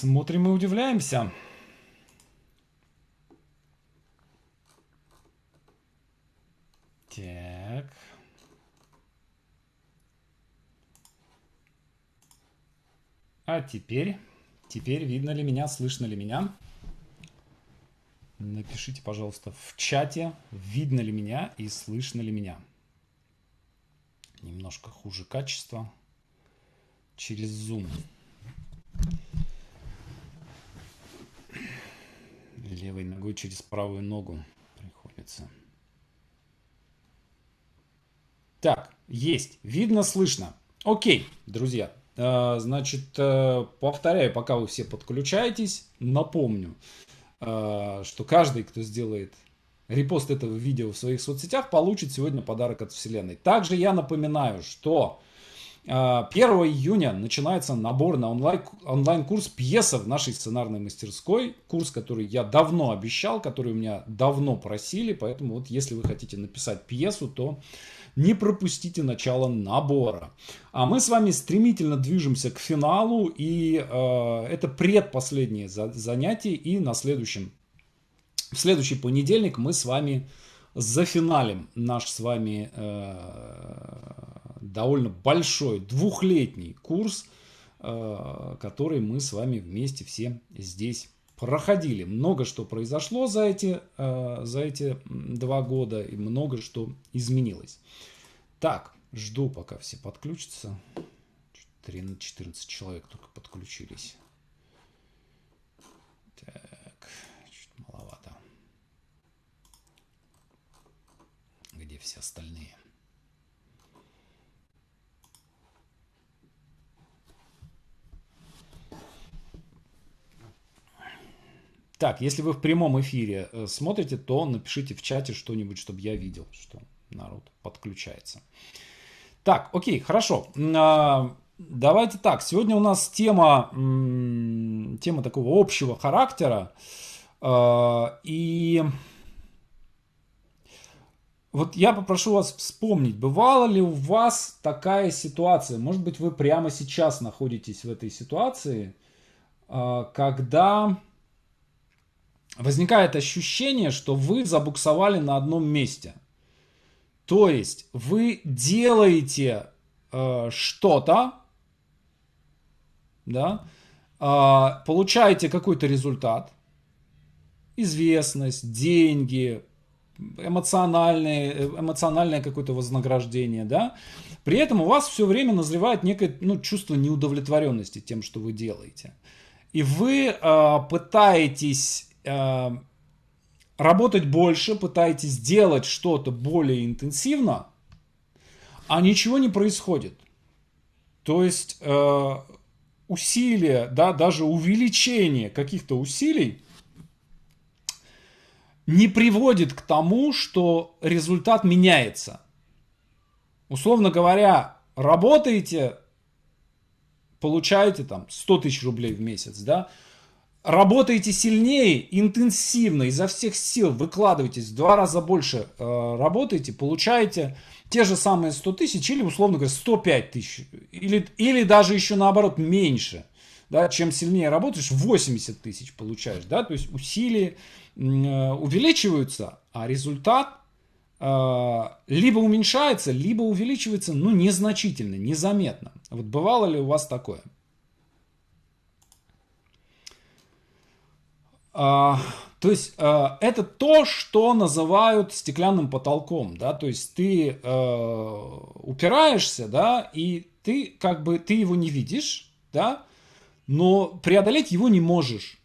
Смотрим и удивляемся. Так. А теперь, теперь видно ли меня, слышно ли меня? Напишите, пожалуйста, в чате, видно ли меня и слышно ли меня. Немножко хуже качество через Zoom. левой ногой через правую ногу приходится. Так, есть. Видно, слышно. Окей, друзья. А, значит, э, повторяю, пока вы все подключаетесь, напомню, а, что каждый, кто сделает репост этого видео в своих соцсетях, получит сегодня подарок от Вселенной. Также я напоминаю, что 1 а, июня начинается набор на онлайн-курс «Пьеса» в нашей сценарной мастерской. Курс, который я давно обещал, который у меня давно просили. Поэтому вот если вы хотите написать пьесу, то не пропустите начало набора. А мы с вами стремительно движемся к финалу. И э, это предпоследнее за занятие. И на следующем, в следующий понедельник мы с вами зафиналим наш с вами... Э, довольно большой двухлетний курс, э, который мы с вами вместе все здесь проходили. Много что произошло за эти, э, за эти два года и много что изменилось. Так, жду, пока все подключатся. 14 человек только подключились. Так, чуть маловато. Где все остальные? Так, если вы в прямом эфире э, смотрите, то напишите в чате что-нибудь, чтобы я видел, что народ подключается. Так, окей, хорошо. А, давайте так, сегодня у нас тема, тема такого общего характера. А, и вот я попрошу вас вспомнить, бывала ли у вас такая ситуация, может быть вы прямо сейчас находитесь в этой ситуации, а, когда возникает ощущение, что вы забуксовали на одном месте. То есть вы делаете э, что-то, да, э, получаете какой-то результат, известность, деньги, эмоциональное, э, эмоциональное какое-то вознаграждение, да, при этом у вас все время назревает некое ну, чувство неудовлетворенности тем, что вы делаете. И вы э, пытаетесь Эм, работать больше, пытаетесь делать что-то более интенсивно, а ничего не происходит. То есть э, усилия, да, даже увеличение каких-то усилий не приводит к тому, что результат меняется. Условно говоря, работаете, получаете там 100 тысяч рублей в месяц, да, Работаете сильнее, интенсивно, изо всех сил выкладываетесь, в два раза больше э, работаете, получаете те же самые 100 тысяч или, условно говоря, 105 тысяч. Или, или даже еще наоборот меньше. Да, чем сильнее работаешь, 80 тысяч получаешь. Да? То есть усилия э, увеличиваются, а результат э, либо уменьшается, либо увеличивается, ну, незначительно, незаметно. Вот бывало ли у вас такое? А, то есть а, это то, что называют стеклянным потолком, да, то есть ты а, упираешься, да, и ты как бы ты его не видишь, да, но преодолеть его не можешь,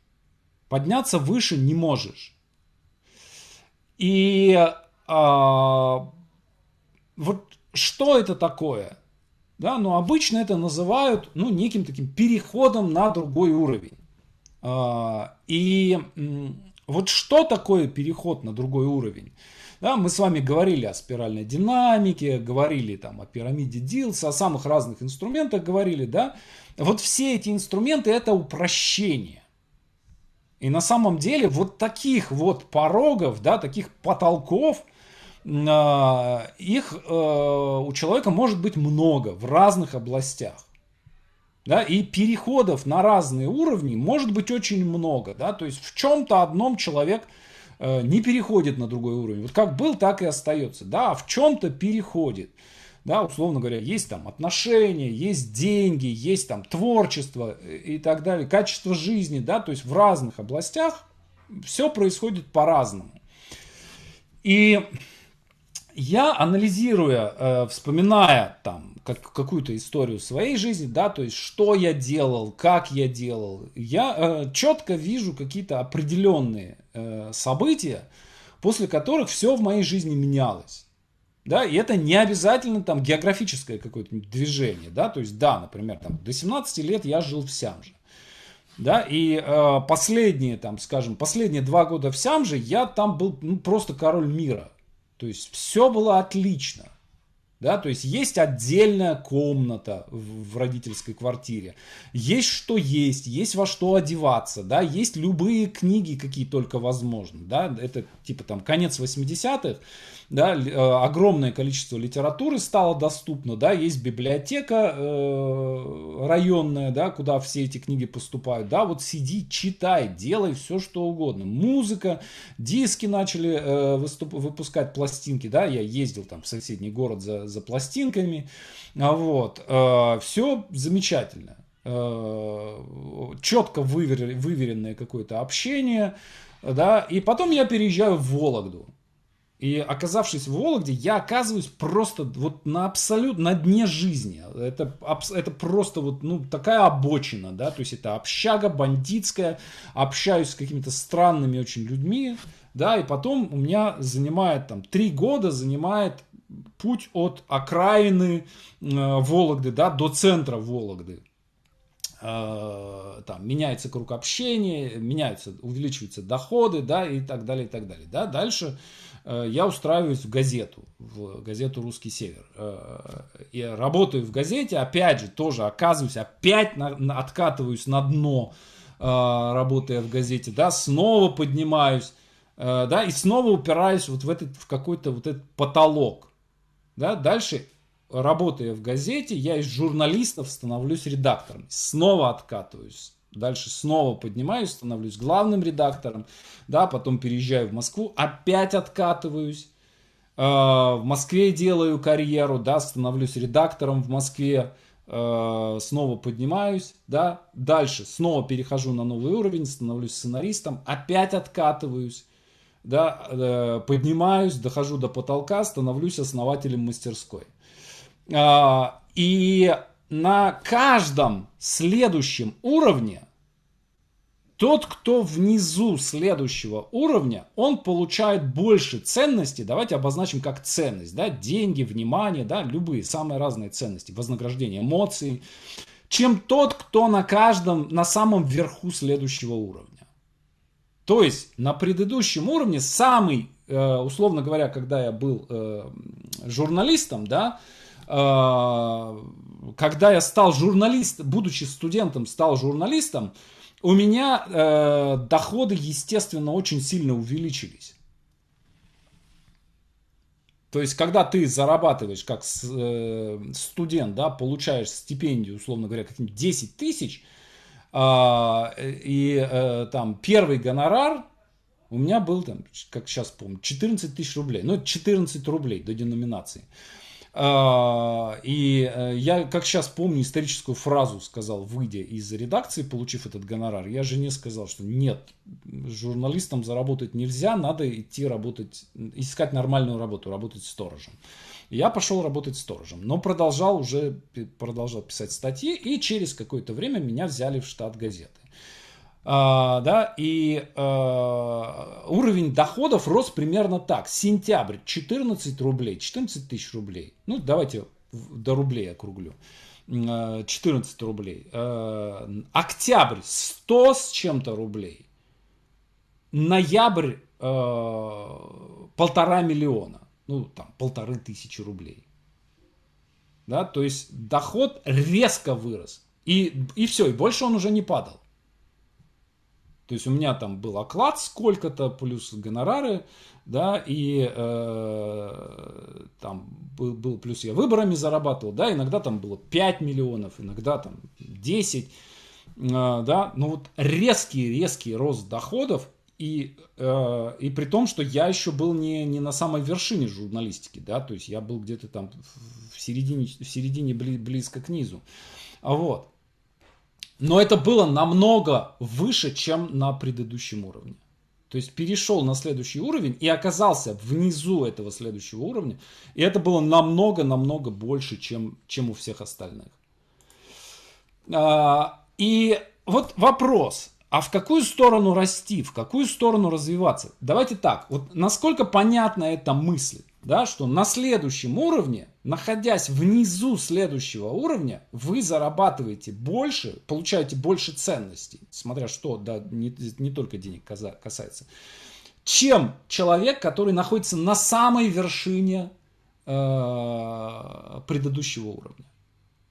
подняться выше не можешь. И а, вот что это такое? Да, но обычно это называют ну, неким таким переходом на другой уровень. А, и вот что такое переход на другой уровень? Да, мы с вами говорили о спиральной динамике, говорили там о пирамиде Дилса, о самых разных инструментах говорили, да. Вот все эти инструменты это упрощение. И на самом деле вот таких вот порогов, да, таких потолков, а, их э, у человека может быть много в разных областях. Да, и переходов на разные уровни может быть очень много. Да? То есть в чем-то одном человек э, не переходит на другой уровень. Вот как был, так и остается. Да, а в чем-то переходит. Да, условно говоря, есть там отношения, есть деньги, есть там творчество э, и так далее, качество жизни, да, то есть в разных областях все происходит по-разному. И я, анализируя, э, вспоминая там как, какую-то историю своей жизни, да, то есть что я делал, как я делал, я э, четко вижу какие-то определенные э, события, после которых все в моей жизни менялось. Да, и это не обязательно там географическое какое-то движение, да, то есть, да, например, там до 17 лет я жил в Сямже, да, и э, последние, там, скажем, последние два года в Сямже я там был ну, просто король мира, то есть все было отлично. Да, то есть есть отдельная комната в родительской квартире, есть что есть, есть во что одеваться, да, есть любые книги, какие только возможно, да, это типа там конец 80-х, да, э, огромное количество литературы стало доступно, да, есть библиотека э, районная, да, куда все эти книги поступают, да, вот сиди, читай, делай все, что угодно, музыка, диски начали э, выступ, выпускать, пластинки, да, я ездил там в соседний город за, за пластинками, а вот, э, все замечательно, э, четко выверенное какое-то общение, да, и потом я переезжаю в Вологду, и оказавшись в Вологде, я оказываюсь просто вот на абсолютно на дне жизни. Это, это просто вот ну, такая обочина, да, то есть это общага бандитская, общаюсь с какими-то странными очень людьми, да, и потом у меня занимает там три года, занимает путь от окраины э, Вологды, да, до центра Вологды. Э, там меняется круг общения, меняются, увеличиваются доходы, да, и так далее, и так далее, да. Дальше э, я устраиваюсь в газету, в газету «Русский север». Я э, работаю в газете, опять же, тоже оказываюсь, опять на, на, откатываюсь на дно, работая в газете, да, снова поднимаюсь, да, и снова упираюсь вот в этот, в какой-то вот этот потолок, да, дальше работая в газете, я из журналистов становлюсь редактором. Снова откатываюсь. Дальше снова поднимаюсь, становлюсь главным редактором. Да, потом переезжаю в Москву, опять откатываюсь. А, в Москве делаю карьеру, да, становлюсь редактором в Москве, а, снова поднимаюсь, да, дальше снова перехожу на новый уровень, становлюсь сценаристом, опять откатываюсь, да, э, поднимаюсь, дохожу до потолка, становлюсь основателем мастерской. А, и на каждом следующем уровне тот, кто внизу следующего уровня, он получает больше ценностей. Давайте обозначим как ценность. Да? Деньги, внимание, да? любые самые разные ценности. Вознаграждение эмоции, Чем тот, кто на каждом, на самом верху следующего уровня. То есть на предыдущем уровне самый, э, условно говоря, когда я был э, журналистом, да, Э, когда я стал журналистом, будучи студентом, стал журналистом, у меня э, доходы, естественно, очень сильно увеличились. То есть, когда ты зарабатываешь как э, студент, да, получаешь стипендию, условно говоря, какие-нибудь 10 тысяч, э, и э, там первый гонорар у меня был, там, как сейчас помню, 14 тысяч рублей. Ну, это 14 рублей до деноминации. Э, а, и э, я, как сейчас помню, историческую фразу сказал, выйдя из редакции, получив этот гонорар. Я жене сказал, что нет, журналистам заработать нельзя, надо идти работать, искать нормальную работу, работать сторожем. Я пошел работать сторожем, но продолжал уже продолжал писать статьи, и через какое-то время меня взяли в штат газеты. А, да, и uh, уровень доходов рос примерно так. Сентябрь 14 рублей, 14 тысяч рублей. Ну, давайте до рублей округлю. 14 э, рублей. Э, октябрь 100 с чем-то рублей. Ноябрь полтора миллиона. Ну, там, полторы тысячи рублей. Да, то есть доход резко вырос. И, и все, и больше он уже не падал. То есть у меня там был оклад сколько-то, плюс гонорары, да, и э, там был, был плюс я выборами зарабатывал, да, иногда там было 5 миллионов, иногда там 10, э, да, но вот резкий-резкий рост доходов, и, э, и при том, что я еще был не, не на самой вершине журналистики, да, то есть я был где-то там в середине, в середине близко к низу, а вот. Но это было намного выше, чем на предыдущем уровне. То есть перешел на следующий уровень и оказался внизу этого следующего уровня. И это было намного-намного больше, чем, чем у всех остальных. А, и вот вопрос, а в какую сторону расти, в какую сторону развиваться? Давайте так, вот насколько понятна эта мысль? да, что на следующем уровне, находясь внизу следующего уровня, вы зарабатываете больше, получаете больше ценностей, смотря что, да, не, не только денег касается, чем человек, который находится на самой вершине э, предыдущего уровня.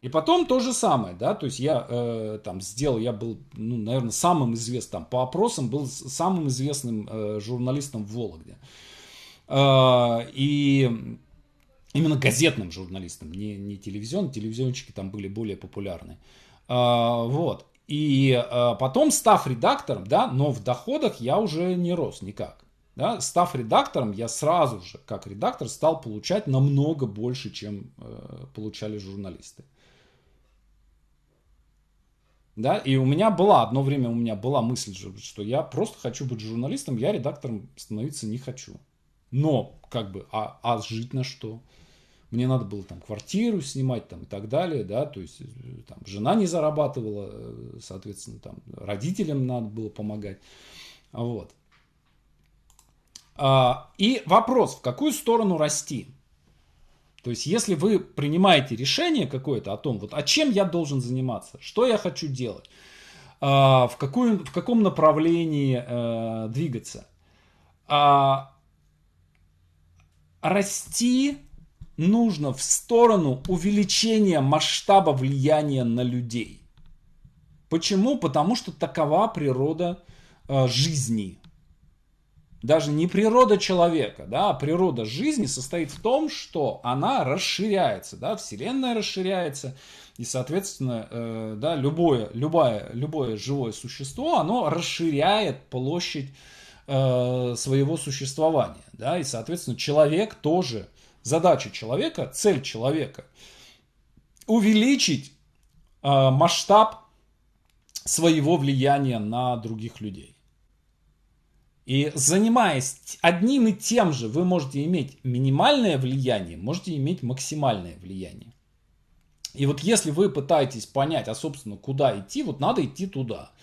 И потом то же самое, да, то есть я э, там сделал, я был, ну, наверное, самым известным, по опросам был самым известным э, журналистом в Вологде. А, и именно газетным журналистам, не, не телевизион, телевизионщики там были более популярны. А, вот. И а, потом, став редактором, да, но в доходах я уже не рос никак. Да, став редактором, я сразу же, как редактор, стал получать намного больше, чем э, получали журналисты. Да, и у меня была, одно время у меня была мысль, что я просто хочу быть журналистом, я редактором становиться не хочу. Но, как бы, а, а жить на что? Мне надо было там квартиру снимать там и так далее, да, то есть э, там жена не зарабатывала, э, соответственно, там родителям надо было помогать, вот. А, и вопрос, в какую сторону расти? То есть, если вы принимаете решение какое-то о том, вот, а чем я должен заниматься, что я хочу делать, а, в, какую, в каком направлении э, двигаться, а, расти нужно в сторону увеличения масштаба влияния на людей. Почему? Потому что такова природа э, жизни. Даже не природа человека, да, а природа жизни состоит в том, что она расширяется, да, Вселенная расширяется, и, соответственно, э, да, любое, любое, любое живое существо, оно расширяет площадь Э, своего существования. Да? И, соответственно, человек тоже, задача человека, цель человека – увеличить э, масштаб своего влияния на других людей. И занимаясь одним и тем же, вы можете иметь минимальное влияние, можете иметь максимальное влияние. И вот если вы пытаетесь понять, а собственно, куда идти, вот надо идти туда –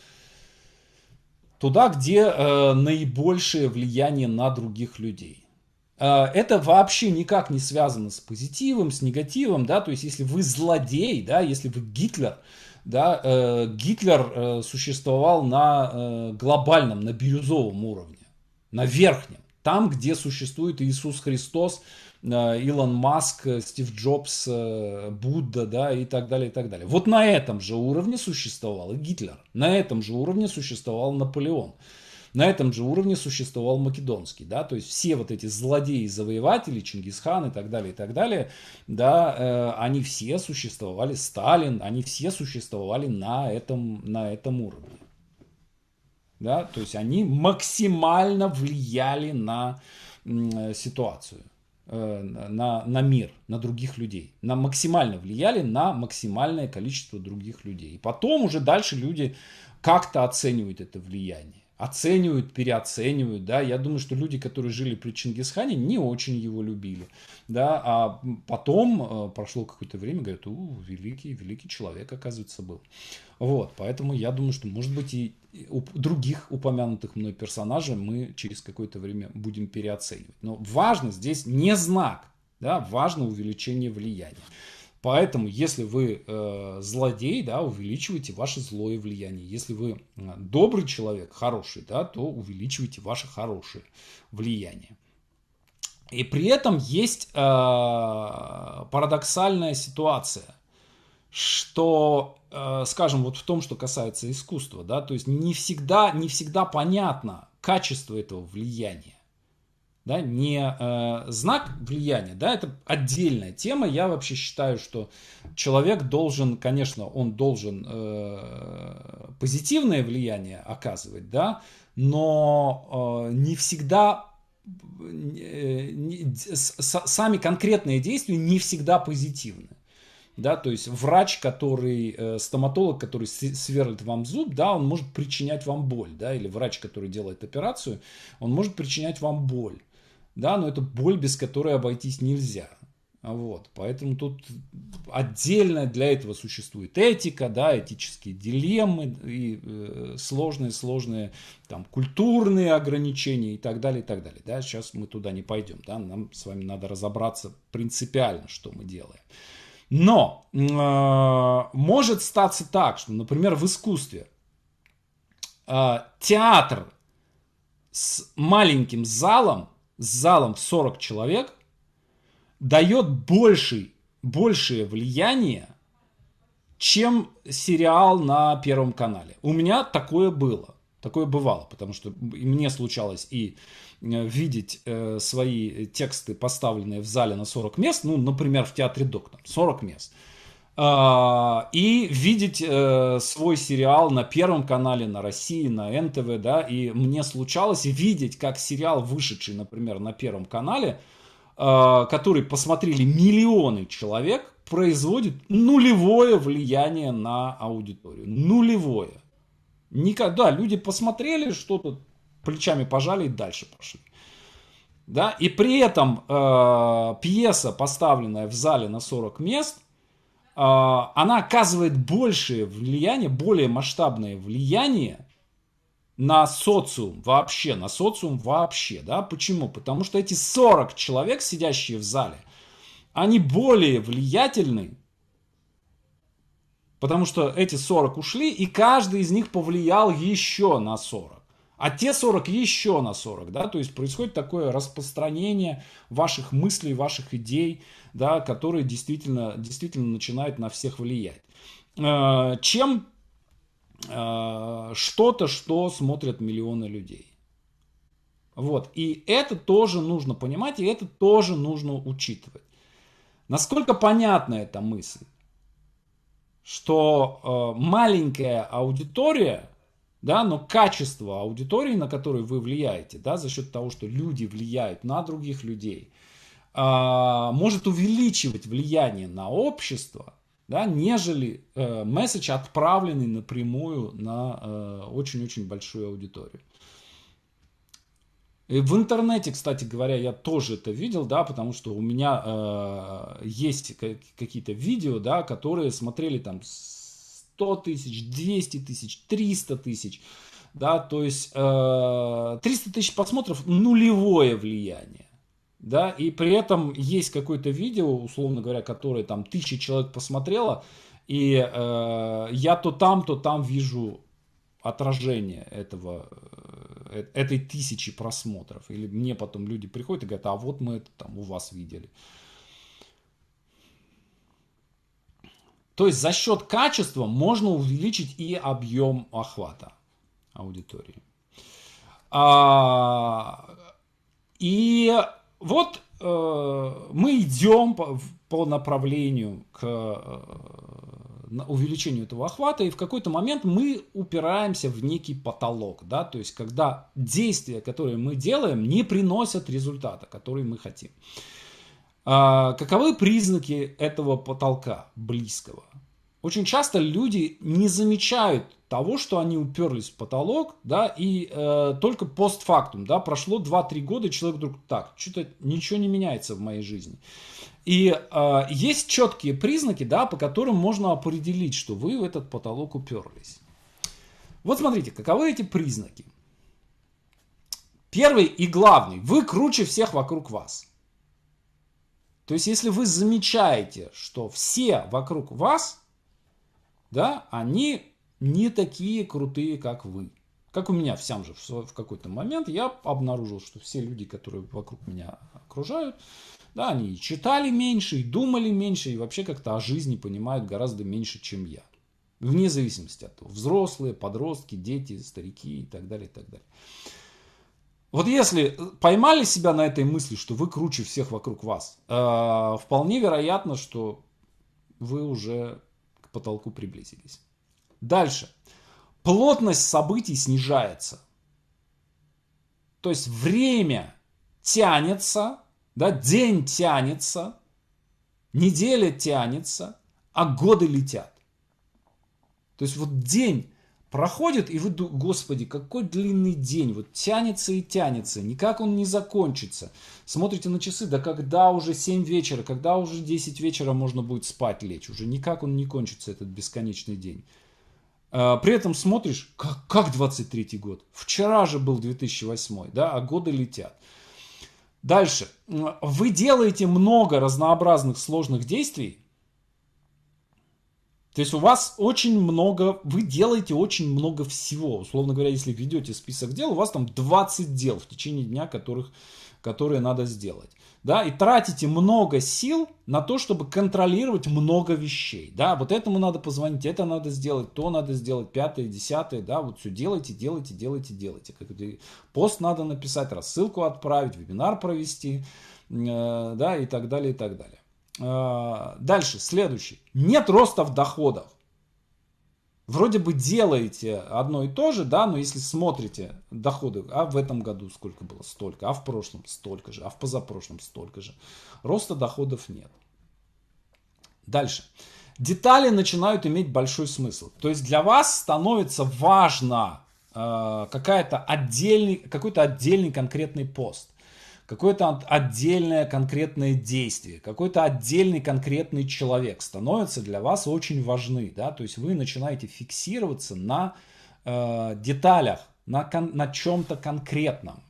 туда, где э, наибольшее влияние на других людей. Э, это вообще никак не связано с позитивом, с негативом, да, то есть если вы злодей, да, если вы Гитлер, да, э, Гитлер э, существовал на э, глобальном, на бирюзовом уровне, на верхнем, там, где существует Иисус Христос Э, Илон Маск, э, Стив Джобс, э, Будда, да, и так далее, и так далее. Вот на этом же уровне существовал Гитлер, на этом же уровне существовал Наполеон. На этом же уровне существовал македонский, да, то есть все вот эти злодеи-завоеватели, Чингисхан и так далее, и так далее, да, э, они все существовали, Сталин, они все существовали на этом, на этом уровне, да, то есть они максимально влияли на ситуацию. Э, на, на мир, на других людей. На максимально влияли на максимальное количество других людей. И потом уже дальше люди как-то оценивают это влияние. Оценивают, переоценивают, да. Я думаю, что люди, которые жили при Чингисхане, не очень его любили, да. А потом э, прошло какое-то время, говорят, у, великий, великий человек, оказывается, был. Вот, поэтому я думаю, что, может быть, и других упомянутых мной персонажей мы через какое-то время будем переоценивать. Но важно здесь не знак, да, важно увеличение влияния. Поэтому, если вы э, злодей, да, увеличивайте ваше злое влияние. Если вы э, добрый человек, хороший, да, то увеличивайте ваше хорошее влияние. И при этом есть э, парадоксальная ситуация – что, э, скажем, вот в том, что касается искусства, да, то есть не всегда, не всегда понятно качество этого влияния. Да, не э, знак влияния, да, это отдельная тема. Я вообще считаю, что человек должен, конечно, он должен э, позитивное влияние оказывать, да, но э, не всегда э, не, с, сами конкретные действия не всегда позитивны да, то есть врач, который, э, стоматолог, который сверлит вам зуб, да, он может причинять вам боль, да, или врач, который делает операцию, он может причинять вам боль, да, но это боль, без которой обойтись нельзя, вот, поэтому тут отдельно для этого существует этика, да, этические дилеммы и сложные-сложные э, там культурные ограничения и так далее, и так далее, да, сейчас мы туда не пойдем, да, нам с вами надо разобраться принципиально, что мы делаем. Но э, может статься так, что, например, в искусстве э, театр с маленьким залом, с залом в 40 человек, дает больший, большее влияние, чем сериал на Первом канале. У меня такое было. Такое бывало, потому что мне случалось и Э, видеть э, свои тексты, поставленные в зале на 40 мест, ну, например, в театре Док, 40 мест, а, и видеть э, свой сериал на Первом канале, на России, на НТВ, да, и мне случалось видеть, как сериал, вышедший, например, на Первом канале, который посмотрели миллионы человек, производит нулевое влияние на аудиторию. Нулевое. Никогда люди посмотрели что-то плечами пожали и дальше пошли. Да? И при этом э, пьеса, поставленная в зале на 40 мест, э, она оказывает большее влияние, более масштабное влияние на социум вообще, на социум вообще. Да? Почему? Потому что эти 40 человек, сидящие в зале, они более влиятельны, потому что эти 40 ушли, и каждый из них повлиял еще на 40 а те 40 еще на 40, да, то есть происходит такое распространение ваших мыслей, ваших идей, да, которые действительно, действительно начинают на всех влиять. Э, чем э, что-то, что смотрят миллионы людей. Вот, и это тоже нужно понимать, и это тоже нужно учитывать. Насколько понятна эта мысль, что э, маленькая аудитория – да, но качество аудитории, на которую вы влияете, да, за счет того, что люди влияют на других людей, а, может увеличивать влияние на общество, да, нежели э, месседж отправленный напрямую на э, очень-очень э, большую аудиторию. И в интернете, кстати говоря, я тоже это видел, да, потому что у меня э, есть какие-то видео, да, которые смотрели там 100 тысяч, 200 тысяч, 300 тысяч. Да, то есть э, 300 тысяч просмотров нулевое влияние. Да, и при этом есть какое-то видео, условно говоря, которое там тысяча человек посмотрело, и э, я то там, то там вижу отражение этого, э, э, этой тысячи просмотров. Или мне потом люди приходят и говорят, а вот мы это там у вас видели. Э, То есть за счет качества можно увеличить и объем охвата аудитории. А, и вот э, мы идем по, по направлению к э, увеличению этого охвата, и в какой-то момент мы упираемся в некий потолок, да, то есть когда действия, которые мы делаем, не приносят результата, который мы хотим. А, каковы признаки этого потолка близкого? Очень часто люди не замечают того, что они уперлись в потолок, да, и э, только постфактум, да, прошло 2-3 года, и человек вдруг так, что-то ничего не меняется в моей жизни. И э, есть четкие признаки, да, по которым можно определить, что вы в этот потолок уперлись. Вот смотрите, каковы эти признаки. Первый и главный, вы круче всех вокруг вас. То есть, если вы замечаете, что все вокруг вас, да, они не такие крутые, как вы. Как у меня всем же в какой-то момент я обнаружил, что все люди, которые вокруг меня окружают, да, они и читали меньше, и думали меньше, и вообще как-то о жизни понимают гораздо меньше, чем я. Вне зависимости от того, взрослые, подростки, дети, старики и так далее, и так далее. Вот если э, поймали себя на этой мысли, что вы круче всех вокруг вас, э, вполне вероятно, что вы уже к потолку приблизились. Дальше. Плотность событий снижается. То есть время тянется, да, день тянется, неделя тянется, а годы летят. То есть вот день Проходит, и вы думаете, господи, какой длинный день, вот тянется и тянется, никак он не закончится. Смотрите на часы, да когда уже 7 вечера, когда уже 10 вечера можно будет спать лечь, уже никак он не кончится, этот бесконечный день. А, при этом смотришь, как, как 23 год, вчера же был 2008, да, а годы летят. Дальше. Вы делаете много разнообразных сложных действий, то есть у вас очень много, вы делаете очень много всего. Условно говоря, если ведете список дел, у вас там 20 дел в течение дня, которых, которые надо сделать. Да, и тратите много сил на то, чтобы контролировать много вещей. Да, вот этому надо позвонить, это надо сделать, то надо сделать, пятое, десятое, да, вот все делайте, делайте, делайте, делайте. Как пост надо написать, рассылку отправить, вебинар провести, э, да, и так далее, и так далее. Э, дальше, следующий. Нет роста в доходах. Вроде бы делаете одно и то же, да, но если смотрите доходы, а в этом году сколько было, столько, а в прошлом столько же, а в позапрошлом столько же. Роста доходов нет. Дальше. Детали начинают иметь большой смысл. То есть для вас становится важно э, какая-то отдельный, какой-то отдельный конкретный пост какое-то отдельное конкретное действие, какой-то отдельный конкретный человек становятся для вас очень важны. Да? То есть вы начинаете фиксироваться на э, деталях, на, кон- на чем-то конкретном.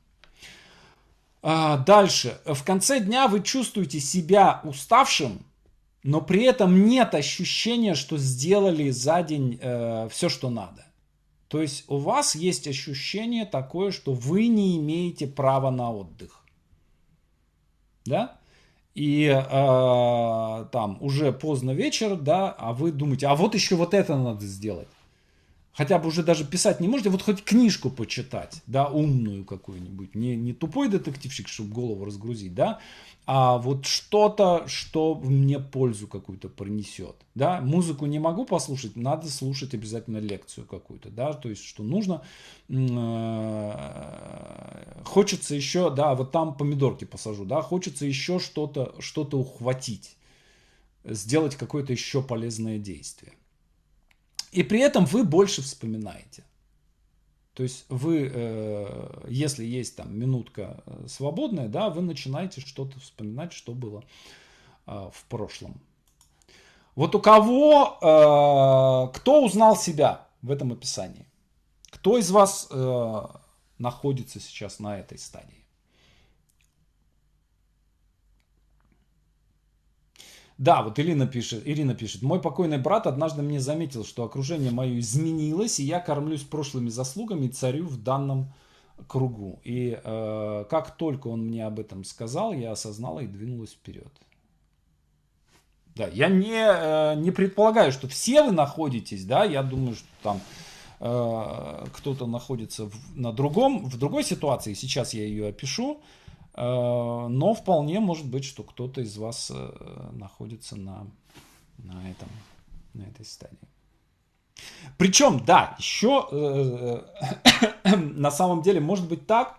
А, дальше. В конце дня вы чувствуете себя уставшим, но при этом нет ощущения, что сделали за день э, все, что надо. То есть у вас есть ощущение такое, что вы не имеете права на отдых да, и э, там уже поздно вечер, да, а вы думаете, а вот еще вот это надо сделать. Хотя бы уже даже писать не можете, вот хоть книжку почитать, да, умную какую-нибудь, не, не тупой детективщик, чтобы голову разгрузить, да, а вот что-то, что мне пользу какую-то принесет. Да? Музыку не могу послушать, надо слушать обязательно лекцию какую-то, да, то есть что нужно. Э, хочется еще, да, вот там помидорки посажу, да, хочется еще что-то, что-то ухватить, сделать какое-то еще полезное действие. И при этом вы больше вспоминаете. То есть вы, э, если есть там минутка э, свободная, да, вы начинаете что-то вспоминать, что было а, в прошлом. Вот у кого, э, кто узнал себя в этом описании? Кто из вас находится сейчас на этой стадии? Да, вот Ирина пишет, Ирина пишет, мой покойный брат однажды мне заметил, что окружение мое изменилось, и я кормлюсь прошлыми заслугами царю в данном кругу. И э, как только он мне об этом сказал, я осознала и двинулась вперед. Да, я не, э, не предполагаю, что все вы находитесь, да, я думаю, что там э, кто-то находится в, на другом, в другой ситуации, сейчас я ее опишу, Э, но вполне может быть, что кто-то из вас э, находится на, на, этом, на этой стадии. Причем, да, еще э, на самом деле может быть так,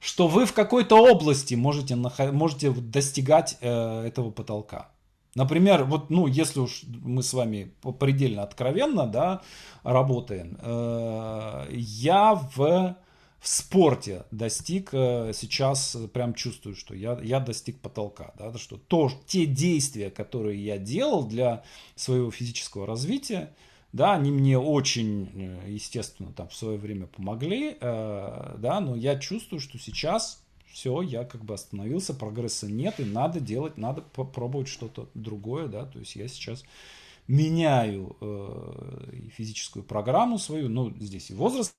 что вы в какой-то области можете, можете достигать этого потолка. Например, вот, ну, если уж мы с вами предельно откровенно, да, работаем, э, я в в спорте достиг, э, сейчас прям чувствую, что я, я достиг потолка. Да, что то, те действия, которые я делал для своего физического развития, да, они мне очень, э, естественно, там в свое время помогли, э, да, но я чувствую, что сейчас все, я как бы остановился, прогресса нет, и надо делать, надо попробовать что-то другое, да, то есть я сейчас меняю э, физическую программу свою, ну, здесь и возраст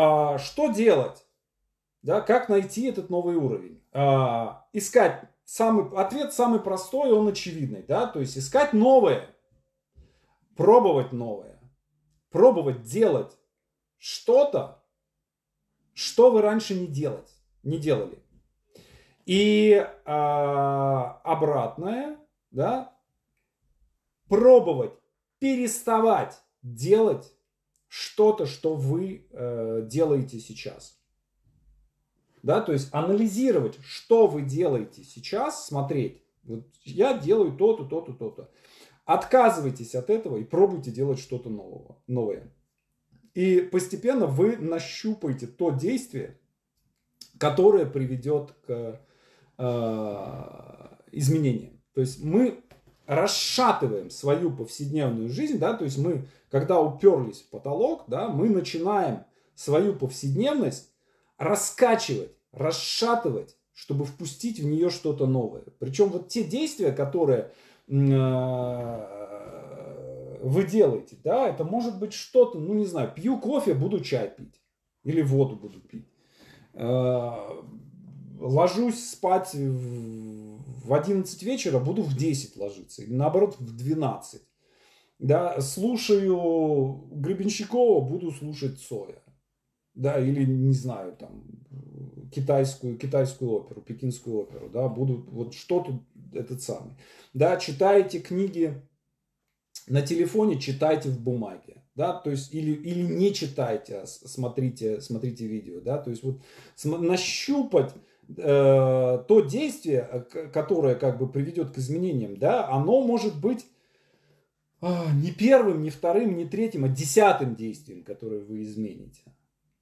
а, что делать? Да, как найти этот новый уровень? А, искать самый ответ самый простой, он очевидный, да, то есть искать новое, пробовать новое, пробовать делать что-то, что вы раньше не делать, не делали. И э, обратное, да, пробовать, переставать делать что-то, что вы э, делаете сейчас. Да, то есть анализировать, что вы делаете сейчас, смотреть. Вот я делаю то-то, то-то, то-то. Отказывайтесь от этого и пробуйте делать что-то нового, новое. И постепенно вы нащупаете то действие, которое приведет к э, изменениям. То есть мы расшатываем свою повседневную жизнь, да, то есть мы, когда уперлись в потолок, да, мы начинаем свою повседневность раскачивать, расшатывать, чтобы впустить в нее что-то новое. Причем вот те действия, которые э, вы делаете, да, это может быть что-то, ну не знаю, пью кофе, буду чай пить или воду буду пить э, ложусь спать в 11 вечера, буду в 10 ложиться, или наоборот в 12. Да, слушаю Гребенщикова, буду слушать Соя, Да, или, не знаю, там, китайскую, китайскую оперу, пекинскую оперу, да, буду, вот что тут этот самый. Да, читайте книги на телефоне, читайте в бумаге да, то есть или, или не читайте, а смотрите, смотрите видео, да, то есть вот нащупать Э, то действие, э, которое как бы приведет к изменениям, да, оно может быть а, не первым, не вторым, не третьим, а десятым действием, которое вы измените.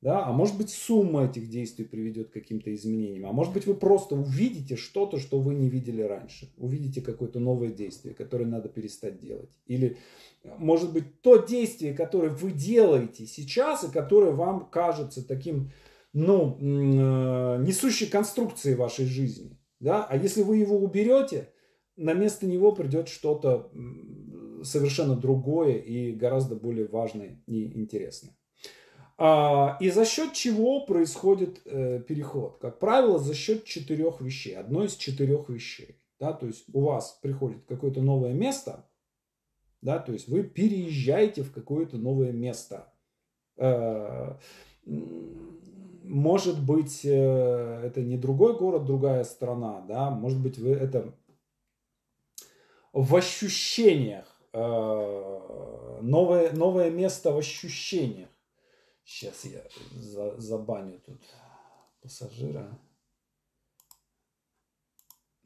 Да? А может быть сумма этих действий приведет к каким-то изменениям. А может быть вы просто увидите что-то, что вы не видели раньше. Увидите какое-то новое действие, которое надо перестать делать. Или может быть то действие, которое вы делаете сейчас и которое вам кажется таким ну, э, несущей конструкции вашей жизни. Да? А если вы его уберете, на место него придет что-то совершенно другое и гораздо более важное и интересное. А, и за счет чего происходит э, переход? Как правило, за счет четырех вещей, Одно из четырех вещей. Да, то есть у вас приходит какое-то новое место, да, то есть вы переезжаете в какое-то новое место. Э, может быть, э, это не другой город, другая страна, да, может быть, вы это в ощущениях, э, новое, новое место в ощущениях. Сейчас я за, забаню тут пассажира.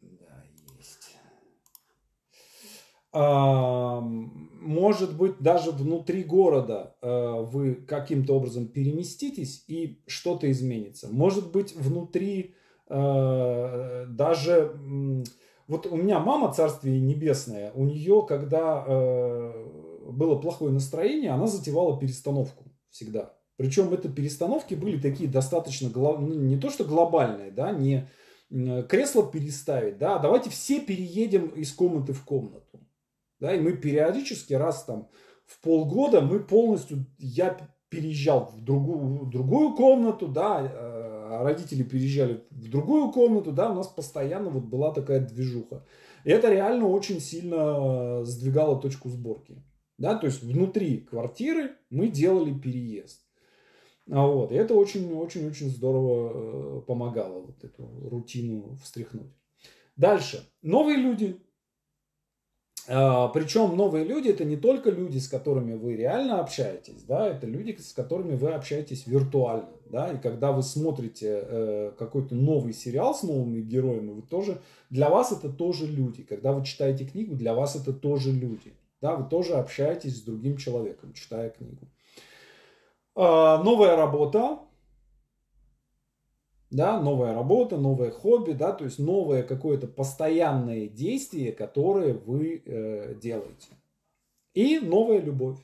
Да, есть может быть, даже внутри города э, вы каким-то образом переместитесь и что-то изменится. Может быть, внутри э, даже... Вот у меня мама, царствие небесное, у нее, когда э, было плохое настроение, она затевала перестановку всегда. Причем это перестановки были такие достаточно, ну, не то что глобальные, да, не кресло переставить, да, давайте все переедем из комнаты в комнату да, и мы периодически раз там в полгода мы полностью, я переезжал в другую, в другую комнату, да, э, родители переезжали в другую комнату, да, у нас постоянно вот была такая движуха. И это реально очень сильно э, сдвигало точку сборки. Да, то есть внутри квартиры мы делали переезд. А вот. И это очень-очень-очень здорово э, помогало вот эту рутину встряхнуть. Дальше. Новые люди, а, Причем новые люди это не только люди, с которыми вы реально общаетесь, да, это люди, с которыми вы общаетесь виртуально, да, и когда вы смотрите э, какой-то новый сериал с новыми героями, вы тоже, для вас это тоже люди, когда вы читаете книгу, для вас это тоже люди, да, вы тоже общаетесь с другим человеком, читая книгу. Э, новая работа, да, новая работа, новое хобби, да, то есть новое какое-то постоянное действие, которое вы э, делаете. И новая любовь.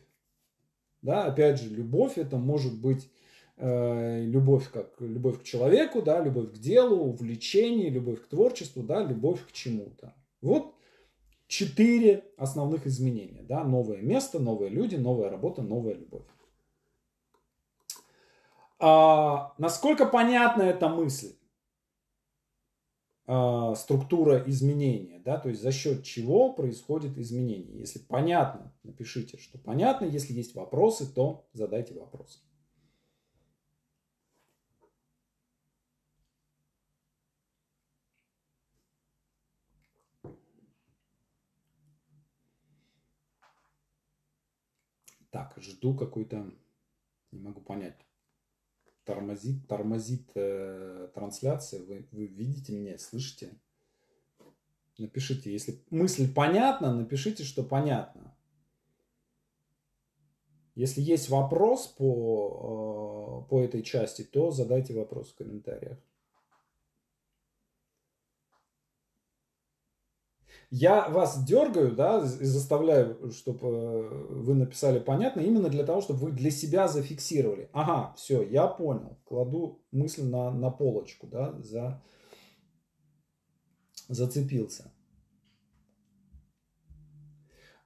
Да, опять же, любовь это может быть э, любовь как любовь к человеку, да, любовь к делу, увлечение, любовь к творчеству, да, любовь к чему-то. Вот четыре основных изменения, да, новое место, новые люди, новая работа, новая любовь. А, насколько понятна эта мысль? А, структура изменения, да, то есть за счет чего происходит изменение. Если понятно, напишите, что понятно. Если есть вопросы, то задайте вопросы. Так, жду какой-то... Не могу понять тормозит, тормозит э, трансляция. Вы, вы видите меня, слышите? Напишите, если мысль понятна, напишите, что понятно. Если есть вопрос по, э, по этой части, то задайте вопрос в комментариях. Я вас дергаю, да, и заставляю, чтобы э, вы написали понятно, именно для того, чтобы вы для себя зафиксировали. Ага, все, я понял. Кладу мысль на, на полочку, да, за, зацепился.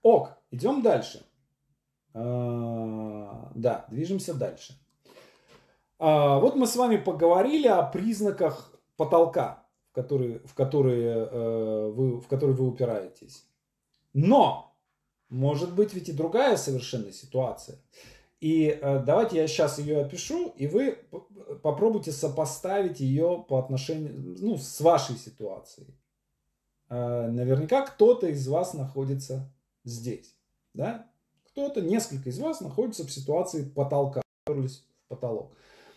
Ок, идем дальше. А, да, движемся дальше. А, вот мы с вами поговорили о признаках потолка в которые, в которые, э, вы, в которые вы упираетесь. Но может быть ведь и другая совершенно ситуация. И э, давайте я сейчас ее опишу, и вы э, попробуйте сопоставить ее по отношению, ну, с вашей ситуацией. Э, наверняка кто-то из вас находится здесь, да? Кто-то, несколько из вас находится в ситуации потолка, в потолок.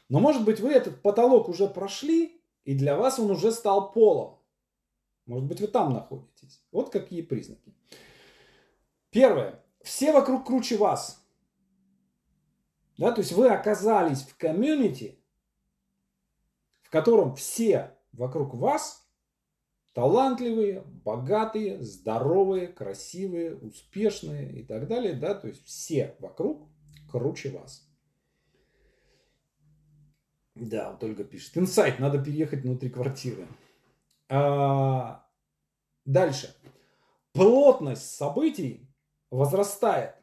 Но может быть вы этот потолок уже прошли, и для вас он уже стал полом. Может быть, вы там находитесь. Вот какие признаки. Первое. Все вокруг круче вас. Да, то есть вы оказались в комьюнити, в котором все вокруг вас талантливые, богатые, здоровые, красивые, успешные и так далее. Да, то есть все вокруг круче вас. Да, вот Ольга пишет. Инсайт, надо переехать внутри квартиры. А, дальше. Плотность событий возрастает.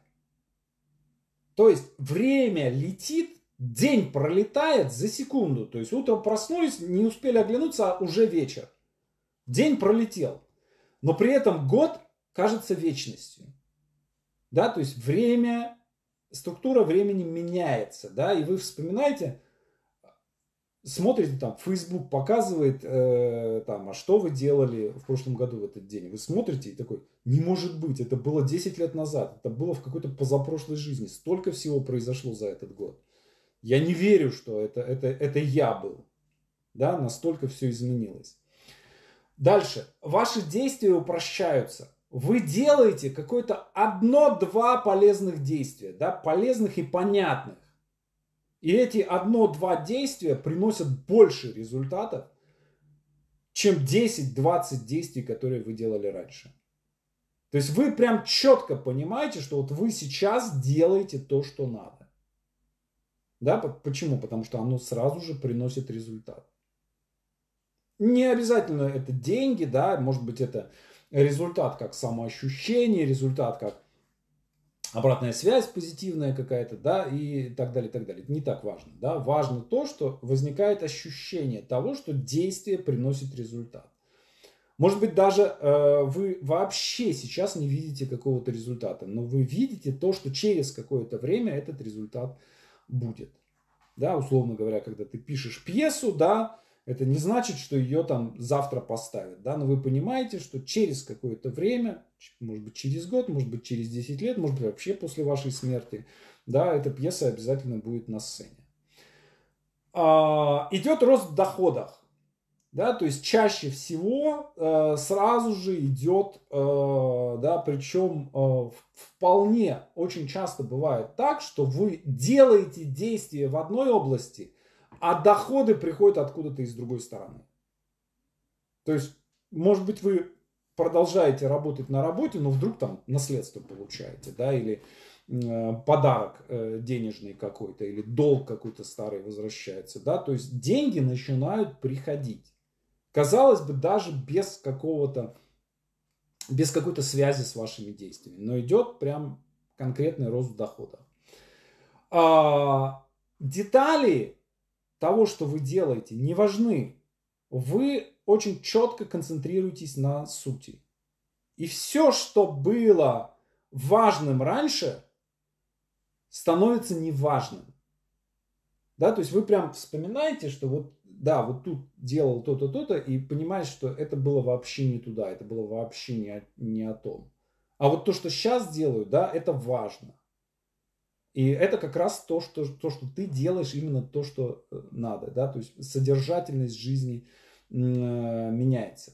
То есть время летит, день пролетает за секунду. То есть утром проснулись, не успели оглянуться, а уже вечер. День пролетел. Но при этом год кажется вечностью. Да, то есть время, структура времени меняется. Да, и вы вспоминаете, смотрите, ну, там, Facebook показывает, э, там, а что вы делали в прошлом году в этот день. Вы смотрите и такой, не может быть, это было 10 лет назад, это было в какой-то позапрошлой жизни, столько всего произошло за этот год. Я не верю, что это, это, это я был. Да, настолько все изменилось. Дальше. Ваши действия упрощаются. Вы делаете какое-то одно-два полезных действия, да, полезных и понятных. И эти одно-два действия приносят больше результатов, чем 10-20 действий, которые вы делали раньше. То есть вы прям четко понимаете, что вот вы сейчас делаете то, что надо. Да, почему? Потому что оно сразу же приносит результат. Не обязательно это деньги, да, может быть это результат как самоощущение, результат как обратная связь позитивная какая-то, да, и так далее, и так далее. не так важно, да. Важно то, что возникает ощущение того, что действие приносит результат. Может быть, даже э, вы вообще сейчас не видите какого-то результата, но вы видите то, что через какое-то время этот результат будет. Да, условно говоря, когда ты пишешь пьесу, да, это не значит, что ее там завтра поставят, да, но вы понимаете, что через какое-то время, может быть через год, может быть через 10 лет, может быть вообще после вашей смерти, да, эта пьеса обязательно будет на сцене. А, идет рост в доходах. Да, то есть чаще всего э, сразу же идет, э, да, причем э, вполне очень часто бывает так, что вы делаете действие в одной области – а доходы приходят откуда-то из другой стороны. То есть, может быть, вы продолжаете работать на работе, но вдруг там наследство получаете, да, или э, подарок э, денежный какой-то, или долг какой-то старый возвращается, да, то есть деньги начинают приходить. Казалось бы, даже без какого-то, без какой-то связи с вашими действиями, но идет прям конкретный рост дохода. А, детали того, что вы делаете, не важны. Вы очень четко концентрируетесь на сути. И все, что было важным раньше, становится неважным. Да, то есть вы прям вспоминаете, что вот, да, вот тут делал то-то, то-то, и понимаете, что это было вообще не туда, это было вообще не о, не о том. А вот то, что сейчас делаю, да, это важно. И это как раз то, что, то, что ты делаешь, именно то, что э, надо. Да? То есть содержательность жизни э, меняется.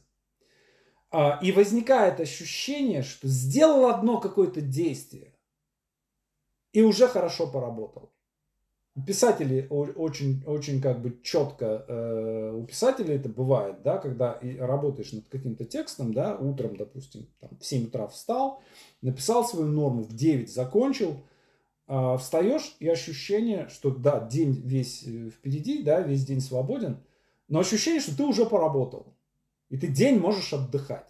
А, и возникает ощущение, что сделал одно какое-то действие и уже хорошо поработал. Писатели очень, очень как бы четко, э, у писателей это бывает, да, когда и работаешь над каким-то текстом, да, утром, допустим, там, в 7 утра встал, написал свою норму, в 9 закончил – а, встаешь и ощущение, что да, день весь э, впереди, да, весь день свободен, но ощущение, что ты уже поработал. И ты день можешь отдыхать.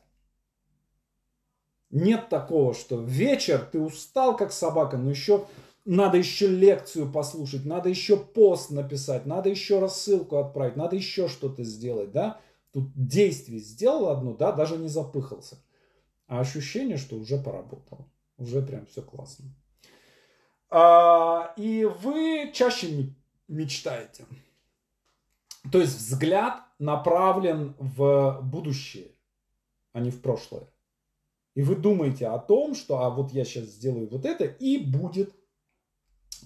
Нет такого, что вечер ты устал как собака, но еще надо еще лекцию послушать, надо еще пост написать, надо еще рассылку отправить, надо еще что-то сделать, да? Тут действие сделал одно, да, даже не запыхался. А ощущение, что уже поработал, уже прям все классно. А, и вы чаще мечтаете. То есть взгляд направлен в будущее, а не в прошлое. И вы думаете о том, что а вот я сейчас сделаю вот это, и будет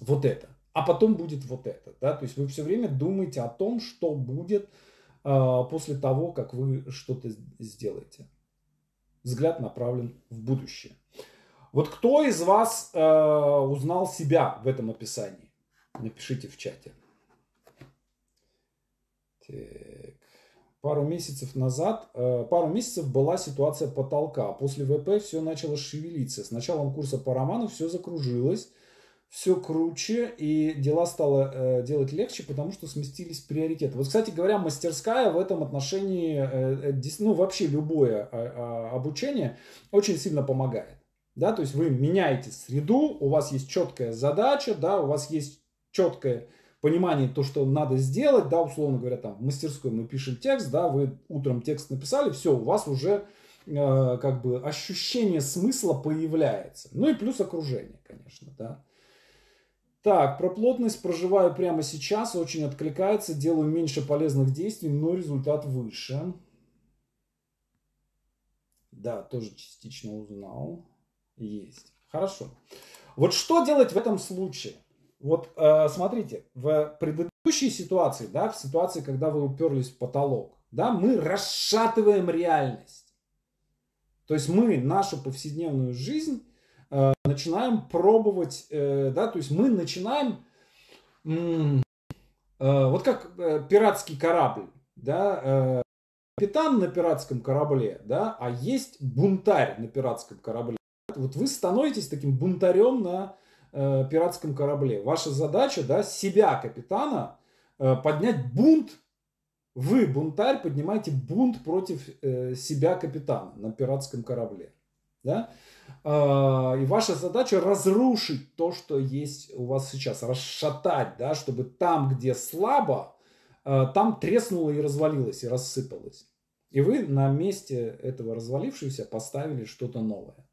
вот это. А потом будет вот это. Да? То есть вы все время думаете о том, что будет э, после того, как вы что-то сделаете. Взгляд направлен в будущее. Вот кто из вас э, узнал себя в этом описании? Напишите в чате. Так. Пару месяцев назад, э, пару месяцев была ситуация потолка. После ВП все начало шевелиться. С началом курса по роману все закружилось, все круче, и дела стало э, делать легче, потому что сместились приоритеты. Вот, кстати говоря, мастерская в этом отношении, э, э, ну вообще любое э, э, обучение очень сильно помогает да, то есть вы меняете среду, у вас есть четкая задача, да, у вас есть четкое понимание, то, что надо сделать, да, условно говоря, там, в мастерской мы пишем текст, да, вы утром текст написали, все, у вас уже э, как бы ощущение смысла появляется. Ну и плюс окружение, конечно, да. Так, про плотность проживаю прямо сейчас, очень откликается, делаю меньше полезных действий, но результат выше. Да, тоже частично узнал есть. Хорошо. Вот что делать в этом случае? Вот э, смотрите, в предыдущей ситуации, да, в ситуации, когда вы уперлись в потолок, да, мы расшатываем реальность. То есть мы нашу повседневную жизнь э, начинаем пробовать, э, да, то есть мы начинаем, э, вот как э, пиратский корабль, да, э, капитан на пиратском корабле, да, а есть бунтарь на пиратском корабле. Вот вы становитесь таким бунтарем на э, пиратском корабле. Ваша задача, да, себя, капитана, э, поднять бунт. Вы, бунтарь, поднимаете бунт против э, себя, капитана, на пиратском корабле. Да? Э, и ваша задача разрушить то, что есть у вас сейчас, расшатать, да, чтобы там, где слабо, э, там треснуло и развалилось, и рассыпалось. И вы на месте этого развалившегося поставили что-то новое.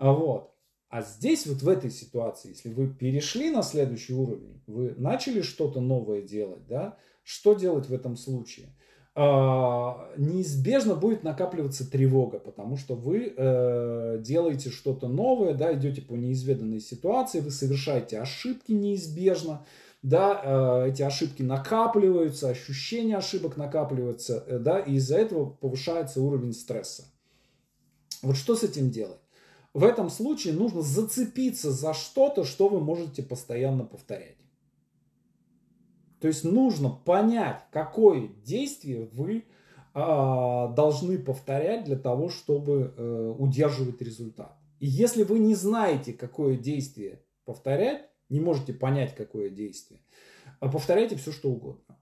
А вот. А здесь, вот в этой ситуации, если вы перешли на следующий уровень, вы начали что-то новое делать, да, что делать в этом случае? А, неизбежно будет накапливаться тревога, потому что вы э, делаете что-то новое, да, идете по неизведанной ситуации, вы совершаете ошибки неизбежно, да, э, эти ошибки накапливаются, ощущение ошибок накапливается, э, да, и из-за этого повышается уровень стресса. Вот что с этим делать? в этом случае нужно зацепиться за что-то, что вы можете постоянно повторять. То есть нужно понять, какое действие вы а, должны повторять для того, чтобы э, удерживать результат. И если вы не знаете, какое действие повторять, не можете понять, какое действие, а повторяйте все, что угодно.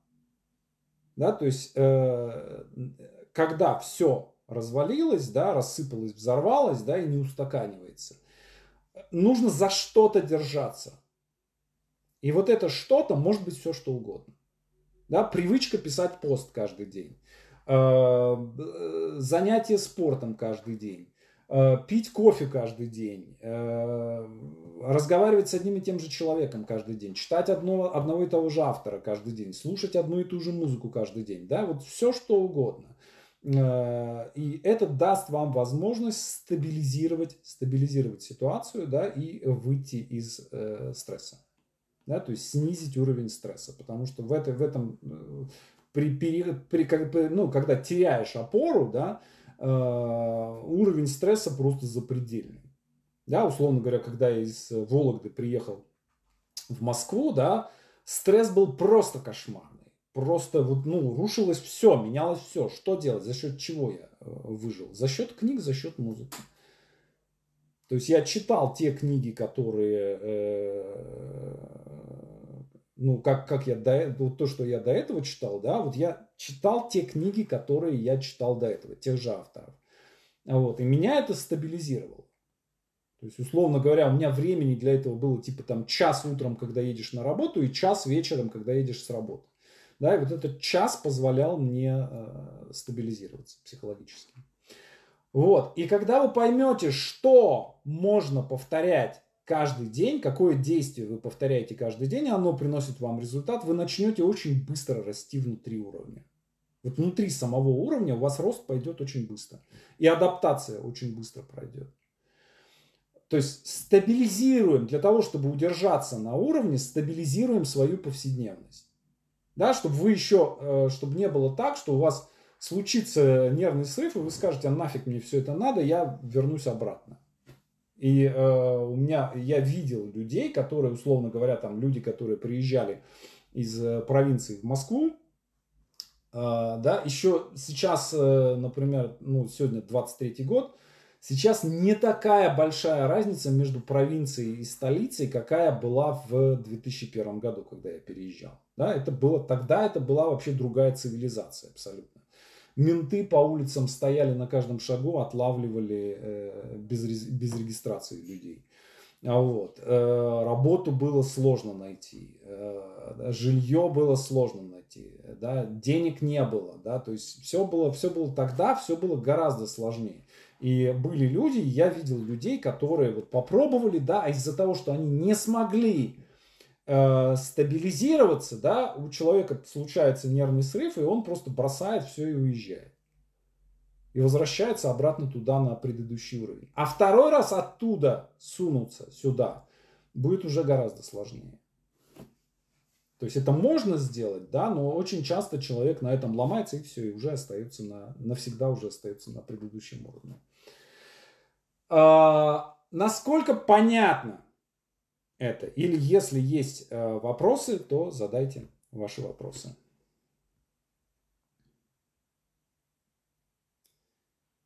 Да, то есть, э, э, когда все развалилась, да, рассыпалась, взорвалась, да, и не устаканивается. Нужно за что-то держаться. И вот это что-то может быть все что угодно. Да, привычка писать пост каждый день, э, занятие спортом каждый день, э, пить кофе каждый день, э, разговаривать с одним и тем же человеком каждый день, читать одно, одного и того же автора каждый день, слушать одну и ту же музыку каждый день, да, вот все что угодно. Э, и это даст вам возможность стабилизировать, стабилизировать ситуацию да, и выйти из э, стресса. Да, то есть снизить уровень стресса. Потому что в, этой, в этом, э, при, при, при, ну, когда теряешь опору, да, э, уровень стресса просто запредельный. Да, условно говоря, когда я из Вологды приехал в Москву, да, стресс был просто кошмар просто вот, ну, рушилось все, менялось все. Что делать? За счет чего я э, выжил? За счет книг, за счет музыки. То есть я читал те книги, которые, э, ну, как, как я до этого, вот то, что я до этого читал, да, вот я читал те книги, которые я читал до этого, тех же авторов. Вот, и меня это стабилизировало. То есть, условно говоря, у меня времени для этого было типа там час утром, когда едешь на работу, и час вечером, когда едешь с работы. Да, и вот этот час позволял мне э, стабилизироваться психологически. Вот. И когда вы поймете, что можно повторять каждый день, какое действие вы повторяете каждый день, оно приносит вам результат, вы начнете очень быстро расти внутри уровня. Вот внутри самого уровня у вас рост пойдет очень быстро. И адаптация очень быстро пройдет. То есть стабилизируем, для того, чтобы удержаться на уровне, стабилизируем свою повседневность да, чтобы вы еще, э, чтобы не было так, что у вас случится нервный срыв, и вы скажете, а нафиг мне все это надо, я вернусь обратно. И э, у меня, я видел людей, которые, условно говоря, там люди, которые приезжали из э, провинции в Москву, э, да, еще сейчас, э, например, ну, сегодня 23 год, Сейчас не такая большая разница между провинцией и столицей, какая была в 2001 году, когда я переезжал. Да, это было, тогда это была вообще другая цивилизация абсолютно. Менты по улицам стояли на каждом шагу, отлавливали э, без, без регистрации людей. А вот. Э, работу было сложно найти, э, жилье было сложно найти, да, денег не было, да, то есть все было, все было тогда, все было гораздо сложнее. И были люди, я видел людей, которые вот попробовали, да, а из-за того, что они не смогли э, стабилизироваться, да, у человека случается нервный срыв, и он просто бросает все и уезжает. И возвращается обратно туда, на предыдущий уровень. А второй раз оттуда сунуться сюда будет уже гораздо сложнее. То есть это можно сделать, да, но очень часто человек на этом ломается и все, и уже остается на, навсегда уже остается на предыдущем уровне. А, насколько понятно это? Или если есть э, вопросы, то задайте ваши вопросы.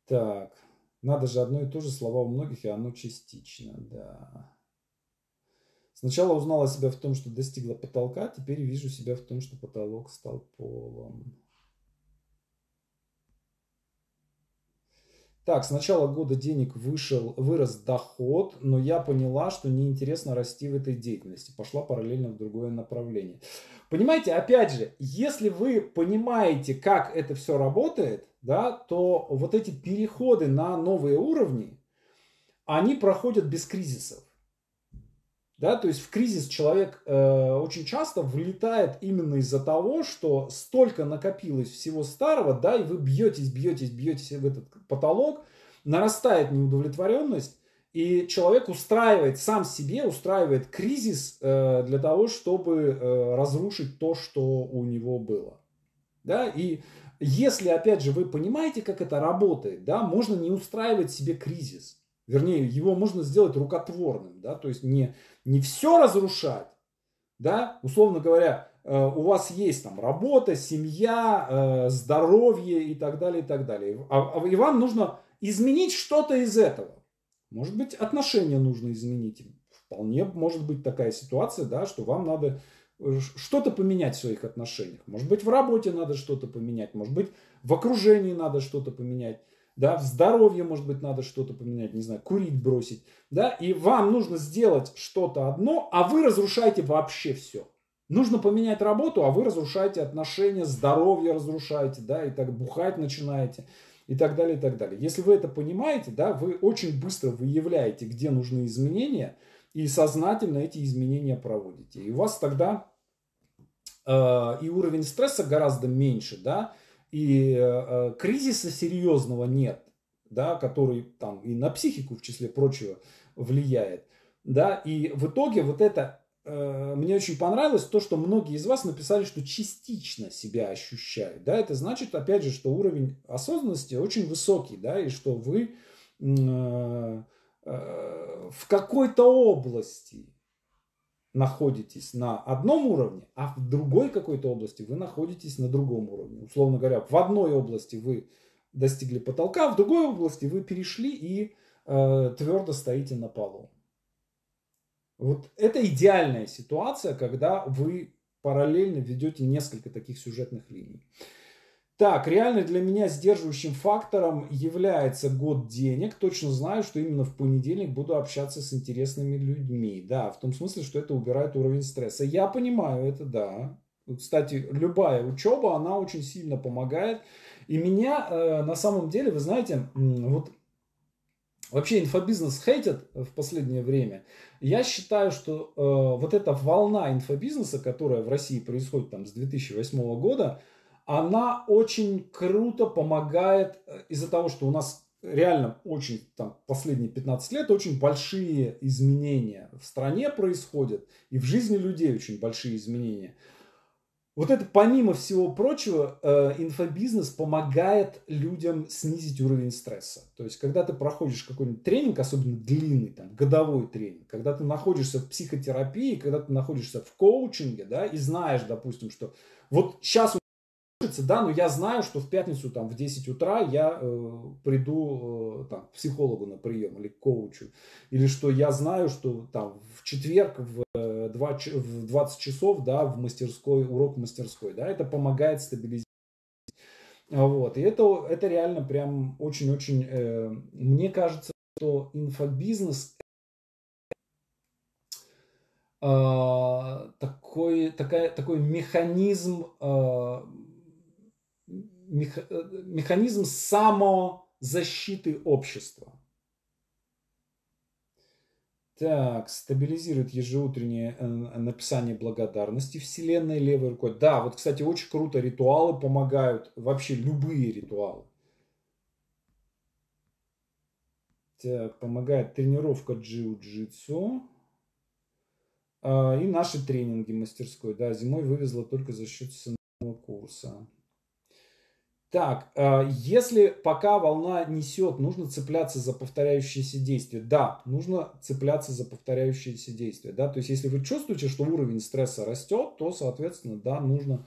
Так, надо же одно и то же слова у многих, и оно частично, да. Сначала узнала себя в том, что достигла потолка, теперь вижу себя в том, что потолок стал полом. Так, с начала года денег вышел, вырос доход, но я поняла, что неинтересно расти в этой деятельности. Пошла параллельно в другое направление. Понимаете, опять же, если вы понимаете, как это все работает, да, то вот эти переходы на новые уровни, они проходят без кризисов. Да, то есть в кризис человек э, очень часто влетает именно из-за того, что столько накопилось всего старого, да, и вы бьетесь, бьетесь, бьетесь в этот потолок, нарастает неудовлетворенность, и человек устраивает, сам себе устраивает кризис э, для того, чтобы э, разрушить то, что у него было. Да, и если, опять же, вы понимаете, как это работает, да, можно не устраивать себе кризис. Вернее, его можно сделать рукотворным, да, то есть не не все разрушать, да, условно говоря, э, у вас есть там работа, семья, э, здоровье и так далее, и так далее. А, а и вам нужно изменить что-то из этого. Может быть, отношения нужно изменить. Вполне может быть такая ситуация, да, что вам надо э, что-то поменять в своих отношениях. Может быть, в работе надо что-то поменять, может быть, в окружении надо что-то поменять да, в здоровье, может быть, надо что-то поменять, не знаю, курить бросить, да, и вам нужно сделать что-то одно, а вы разрушаете вообще все. Нужно поменять работу, а вы разрушаете отношения, здоровье разрушаете, да, и так бухать начинаете, и так далее, и так далее. Если вы это понимаете, да, вы очень быстро выявляете, где нужны изменения, и сознательно эти изменения проводите. И у вас тогда э, и уровень стресса гораздо меньше, да, и э, э, кризиса серьезного нет, да, который там и на психику, в числе прочего, влияет. Да, и в итоге вот это э, мне очень понравилось то, что многие из вас написали, что частично себя ощущают. Да, это значит, опять же, что уровень осознанности очень высокий, да, и что вы э, э, в какой-то области находитесь на одном уровне, а в другой какой-то области вы находитесь на другом уровне. Условно говоря, в одной области вы достигли потолка, а в другой области вы перешли и э, твердо стоите на полу. Вот это идеальная ситуация, когда вы параллельно ведете несколько таких сюжетных линий. Так, реально для меня сдерживающим фактором является год денег. Точно знаю, что именно в понедельник буду общаться с интересными людьми. Да, в том смысле, что это убирает уровень стресса. Я понимаю это, да. Кстати, любая учеба, она очень сильно помогает. И меня э, на самом деле, вы знаете, вот вообще инфобизнес хейтят в последнее время. Я считаю, что э, вот эта волна инфобизнеса, которая в России происходит там с 2008 года, она очень круто помогает э, из-за того, что у нас реально очень там последние 15 лет очень большие изменения в стране происходят и в жизни людей очень большие изменения. Вот это, помимо всего прочего, э, инфобизнес помогает людям снизить уровень стресса. То есть, когда ты проходишь какой-нибудь тренинг, особенно длинный, там, годовой тренинг, когда ты находишься в психотерапии, когда ты находишься в коучинге, да, и знаешь, допустим, что вот сейчас да, но я знаю, что в пятницу там в 10 утра я э, приду э, там, к психологу на прием или к коучу, или что я знаю, что там в четверг в, э, 2, в 20 часов, да, в мастерской, урок в мастерской, да, это помогает стабилизировать. Вот, и это, это реально прям очень-очень, э, мне кажется, что инфобизнес э, такой, такая, такой механизм э, Э, механизм самозащиты общества. Так, стабилизирует ежеутреннее э, написание благодарности Вселенной левой рукой. Да, вот, кстати, очень круто ритуалы помогают. Вообще любые ритуалы. Так, помогает тренировка джиу-джитсу. А, и наши тренинги мастерской. Да, зимой вывезла только за счет ценного курса. Так, э, если пока волна несет, нужно цепляться за повторяющиеся действия. Да, нужно цепляться за повторяющиеся действия. Да? То есть, если вы чувствуете, что уровень стресса растет, то, соответственно, да, нужно,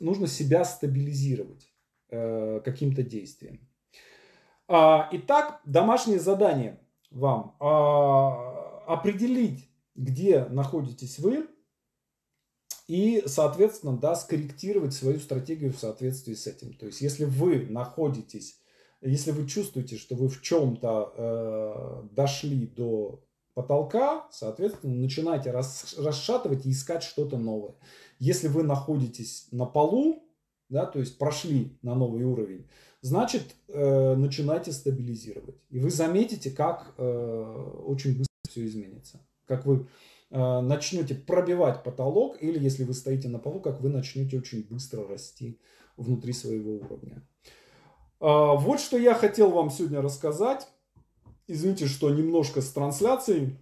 нужно себя стабилизировать э, каким-то действием. А, итак, домашнее задание вам. А, определить, где находитесь вы, и, соответственно, да, скорректировать свою стратегию в соответствии с этим. То есть, если вы находитесь, если вы чувствуете, что вы в чем-то э, дошли до потолка, соответственно, начинайте рас, расшатывать и искать что-то новое. Если вы находитесь на полу, да, то есть прошли на новый уровень, значит, э, начинайте стабилизировать. И вы заметите, как э, очень быстро все изменится. Как вы Э, начнете пробивать потолок, или если вы стоите на полу, как вы начнете очень быстро расти внутри своего уровня. А, вот что я хотел вам сегодня рассказать. Извините, что немножко с трансляцией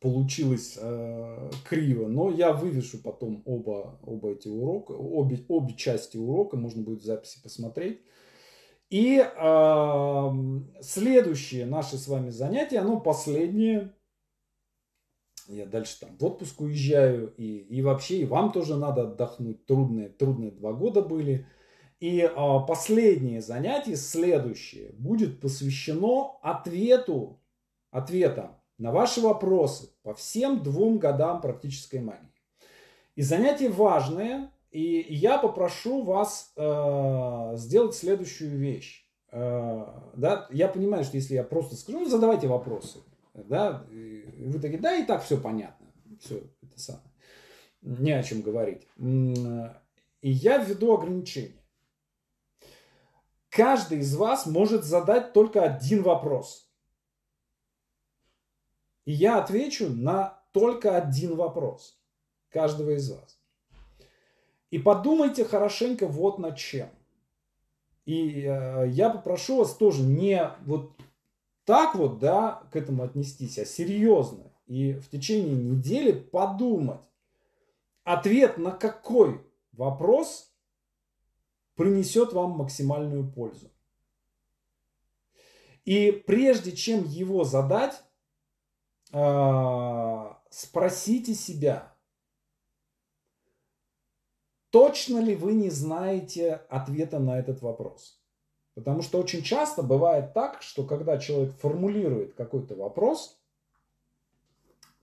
получилось э, криво, но я вывешу потом оба, оба эти урока, обе, обе части урока, можно будет в записи посмотреть. И э, следующее наше с вами занятие, оно последнее я дальше там в отпуск уезжаю, и, и вообще и вам тоже надо отдохнуть, трудные, трудные два года были. И э, последнее занятие, следующее, будет посвящено ответу, ответам на ваши вопросы по всем двум годам практической магии. И занятие важное, и я попрошу вас э, сделать следующую вещь. Э, да, я понимаю, что если я просто скажу, ну, задавайте вопросы, да, и вы такие, да, и так все понятно, все это самое, не о чем говорить. И я введу ограничения. Каждый из вас может задать только один вопрос. И я отвечу на только один вопрос каждого из вас. И подумайте хорошенько вот над чем. И э, я попрошу вас тоже не вот так вот, да, к этому отнестись, а серьезно. И в течение недели подумать, ответ на какой вопрос принесет вам максимальную пользу. И прежде чем его задать, а, спросите себя, точно ли вы не знаете ответа на этот вопрос. Потому что очень часто бывает так, что когда человек формулирует какой-то вопрос,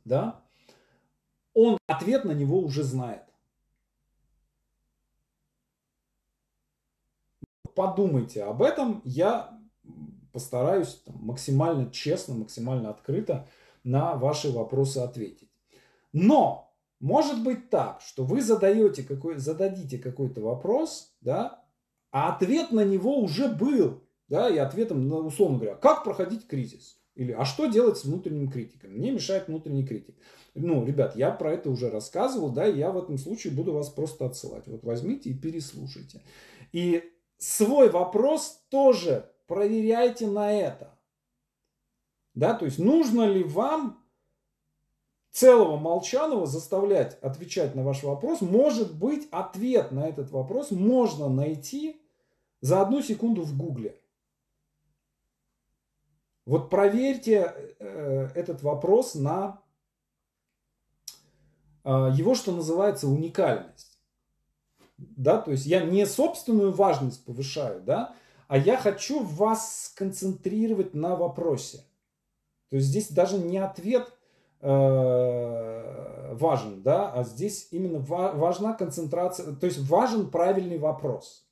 да, он ответ на него уже знает. Подумайте об этом. Я постараюсь там, максимально честно, максимально открыто на ваши вопросы ответить. Но может быть так, что вы задаете какой, зададите какой-то вопрос, да, а ответ на него уже был. Да, и ответом, на, условно говоря, как проходить кризис? Или а что делать с внутренним критиком? Мне мешает внутренний критик. Ну, ребят, я про это уже рассказывал, да, и я в этом случае буду вас просто отсылать. Вот возьмите и переслушайте. И свой вопрос тоже проверяйте на это. Да, то есть нужно ли вам целого Молчанова заставлять отвечать на ваш вопрос? Может быть, ответ на этот вопрос можно найти за одну секунду в Гугле. Вот проверьте э, этот вопрос на э, его, что называется, уникальность. Да, то есть я не собственную важность повышаю, да, а я хочу вас сконцентрировать на вопросе. То есть здесь даже не ответ э, важен, да, а здесь именно ва- важна концентрация, то есть важен правильный вопрос.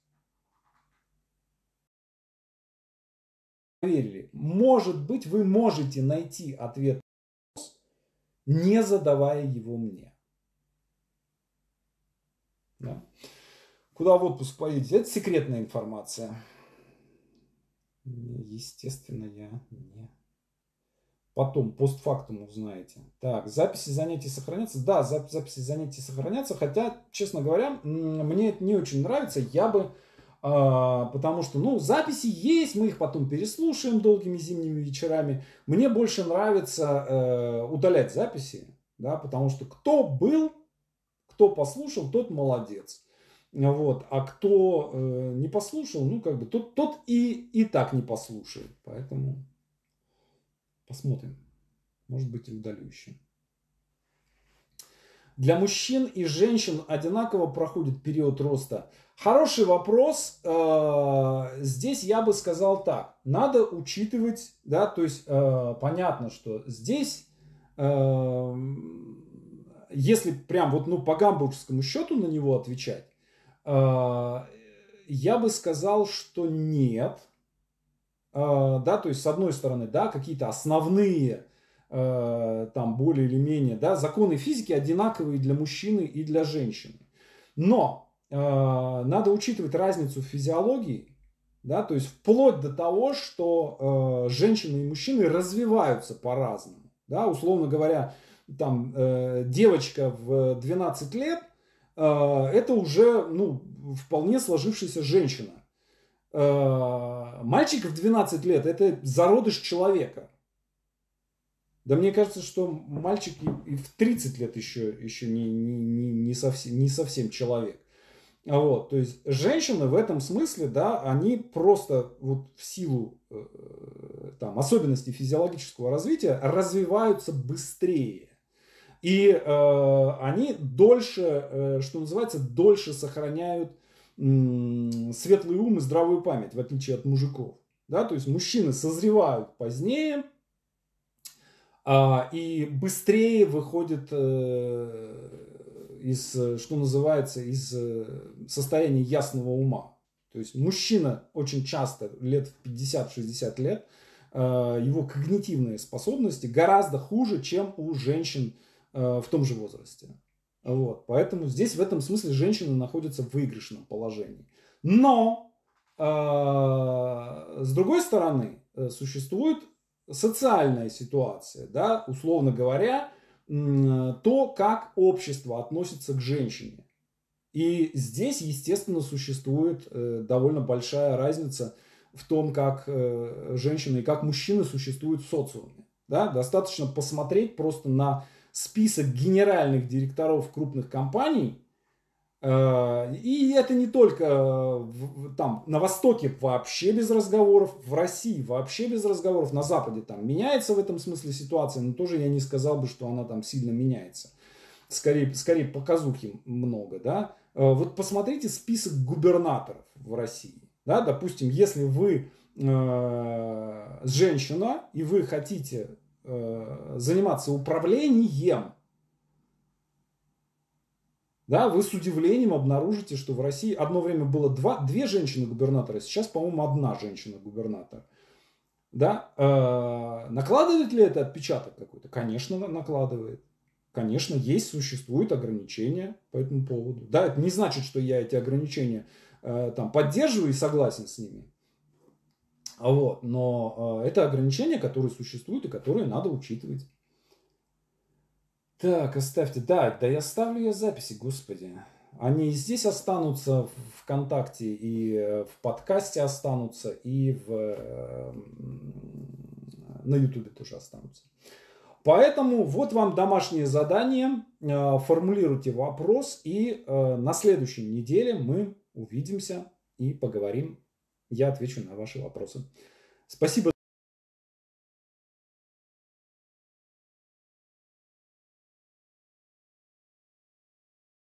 Поверили. Может быть, вы можете найти ответ, не задавая его мне. Да. Куда в отпуск поедете? Это секретная информация. Естественно, я не. Потом, постфактум узнаете. Так, записи занятий сохранятся? Да, записи занятий сохранятся. Хотя, честно говоря, мне это не очень нравится. Я бы а, потому что, ну, записи есть, мы их потом переслушаем долгими зимними вечерами. Мне больше нравится э, удалять записи, да, потому что кто был, кто послушал, тот молодец. Вот, а кто э, не послушал, ну, как бы, тот, тот и, и так не послушает. Поэтому посмотрим. Может быть, и удалю еще для мужчин и женщин одинаково проходит период роста? Хороший вопрос. Э, здесь я бы сказал так. Надо учитывать, да, то есть э, понятно, что здесь, э, если прям вот, ну, по гамбургскому счету на него отвечать, я бы сказал, что нет. Да, то есть с одной стороны, да, какие-то основные Э, там более или менее, да, законы физики одинаковые для мужчины и для женщины. Но э, надо учитывать разницу в физиологии, да, то есть вплоть до того, что э, женщины и мужчины развиваются по-разному, да, условно говоря, там э, девочка в 12 лет э, это уже, ну, вполне сложившаяся женщина. Э, мальчик в 12 лет это зародыш человека да мне кажется, что мальчик и, в 30 лет еще, еще не, не, не, не, совсем, не совсем человек. а Вот, то есть женщины в этом смысле, да, они просто вот в силу э, там, особенностей физиологического развития развиваются быстрее. И э, они дольше, э, что называется, дольше сохраняют э, светлый ум и здравую память, в отличие от мужиков. Да? То есть мужчины созревают позднее, а, и быстрее выходит э, из, что называется, из э, состояния ясного ума. То есть мужчина очень часто, лет в 50-60 лет, э, его когнитивные способности гораздо хуже, чем у женщин в том же возрасте. Вот. Поэтому здесь в этом смысле женщина находится в выигрышном положении. Но, с другой стороны, существует социальная ситуация, да, условно говоря, то, как общество относится к женщине. И здесь, естественно, существует э, довольно большая разница в том, как э, женщины и как мужчины существуют в социуме. Да? Достаточно посмотреть просто на список генеральных директоров крупных компаний, Э, и это не только э, там на Востоке вообще без разговоров, в России вообще без разговоров, на Западе там меняется в этом смысле ситуация, но тоже я не сказал бы, что она там сильно меняется. Скорее, скорее показухи много, да. Э, вот посмотрите список губернаторов в России, да, допустим, если вы э, женщина и вы хотите э, заниматься управлением, да, вы с удивлением обнаружите, что в России одно время было два, две женщины-губернатора, сейчас, по-моему, одна женщина-губернатор. Да? Э, накладывает ли это отпечаток какой-то? Конечно, накладывает. Конечно, есть, существуют ограничения по этому поводу. Да, это не значит, что я эти ограничения э, там поддерживаю и согласен с ними. А вот, но э, это ограничения, которые существуют и которые надо учитывать. Так, оставьте. Да, да я ставлю ее записи, господи. Они и здесь останутся в ВКонтакте, и э, в подкасте останутся, и в, э, на Ютубе тоже останутся. Поэтому вот вам домашнее задание. Э, формулируйте вопрос, и на следующей неделе мы увидимся и поговорим. Я отвечу на ваши вопросы. Спасибо.